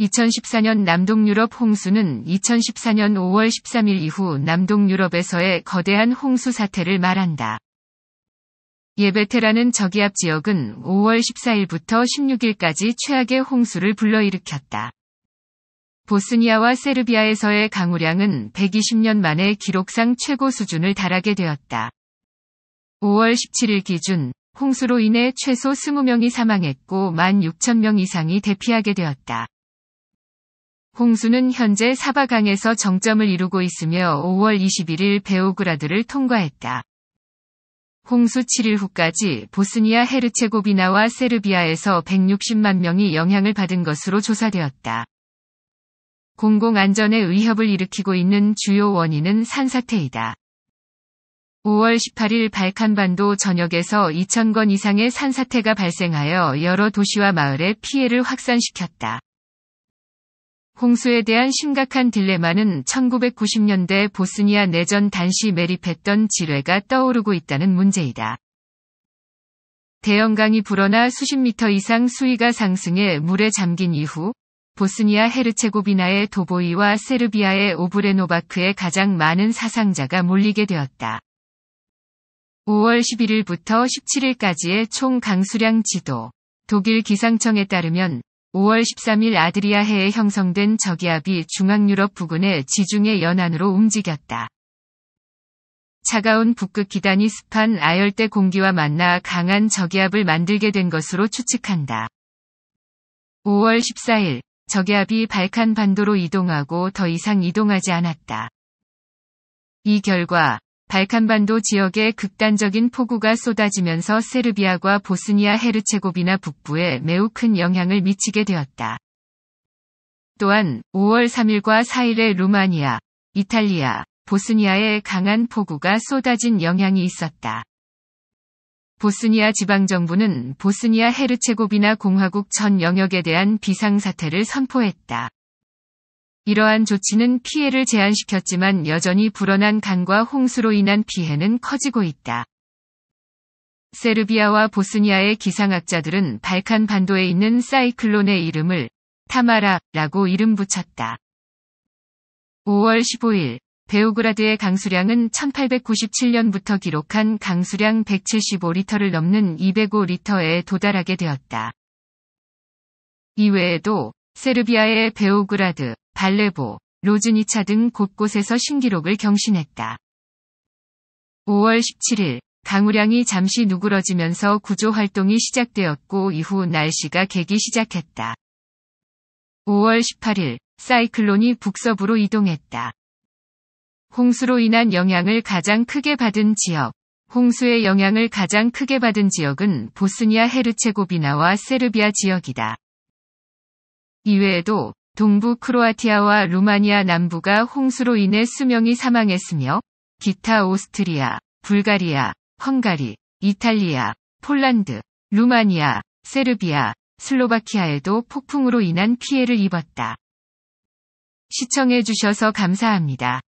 2014년 남동유럽 홍수는 2014년 5월 13일 이후 남동유럽에서의 거대한 홍수 사태를 말한다. 예베테라는 저기압 지역은 5월 14일부터 16일까지 최악의 홍수를 불러일으켰다. 보스니아와 세르비아에서의 강우량은 120년 만에 기록상 최고 수준을 달하게 되었다. 5월 17일 기준 홍수로 인해 최소 20명이 사망했고 16,000명 이상이 대피하게 되었다. 홍수는 현재 사바강에서 정점을 이루고 있으며 5월 21일 베오그라드를 통과했다. 홍수 7일 후까지 보스니아 헤르체고비나와 세르비아에서 160만 명이 영향을 받은 것으로 조사되었다. 공공안전에 위협을 일으키고 있는 주요 원인은 산사태이다. 5월 18일 발칸반도 전역에서 2,000건 이상의 산사태가 발생하여 여러 도시와 마을에 피해를 확산시켰다. 홍수에 대한 심각한 딜레마는 1990년대 보스니아 내전 당시 매립했던 지뢰가 떠오르고 있다는 문제이다. 대형강이 불어나 수십 미터 이상 수위가 상승해 물에 잠긴 이후 보스니아 헤르체고비나의 도보이와 세르비아의 오브레노바크에 가장 많은 사상자가 몰리게 되었다. 5월 11일부터 17일까지의 총 강수량 지도 독일 기상청에 따르면 5월 13일 아드리아해에 형성된 저기압이 중앙유럽 부근의 지중해 연안으로 움직였다. 차가운 북극 기단이 습한 아열대 공기와 만나 강한 저기압을 만들게 된 것으로 추측한다. 5월 14일 저기압이 발칸 반도로 이동하고 더 이상 이동하지 않았다. 이 결과 발칸반도 지역에 극단적인 폭우가 쏟아지면서 세르비아와 보스니아 헤르체고비나 북부에 매우 큰 영향을 미치게 되었다. 또한 5월 3일과 4일에 루마니아, 이탈리아, 보스니아에 강한 폭우가 쏟아진 영향이 있었다. 보스니아 지방정부는 보스니아 헤르체고비나 공화국 전 영역에 대한 비상사태를 선포했다. 이러한 조치는 피해를 제한시켰지만 여전히 불어난 강과 홍수로 인한 피해는 커지고 있다. 세르비아와 보스니아의 기상학자들은 발칸 반도에 있는 사이클론의 이름을 타마라라고 이름 붙였다. 5월 15일 베오그라드의 강수량은 1897년부터 기록한 강수량 175리터를 넘는 205리터에 도달하게 되었다. 이외에도 세르비아의 베오그라드, 발레보, 로즈니차 등 곳곳에서 신기록을 경신했다. 5월 17일 강우량이 잠시 누그러지면서 구조 활동이 시작되었고 이후 날씨가 개기 시작했다. 5월 18일 사이클론이 북서부로 이동했다. 홍수로 인한 영향을 가장 크게 받은 지역. 홍수의 영향을 가장 크게 받은 지역은 보스니아 헤르체고비나와 세르비아 지역이다. 이외에도 동부 크로아티아와 루마니아 남부가 홍수로 인해 수명이 사망했으며 기타 오스트리아, 불가리아, 헝가리, 이탈리아, 폴란드, 루마니아, 세르비아, 슬로바키아에도 폭풍으로 인한 피해를 입었다. 시청해주셔서 감사합니다.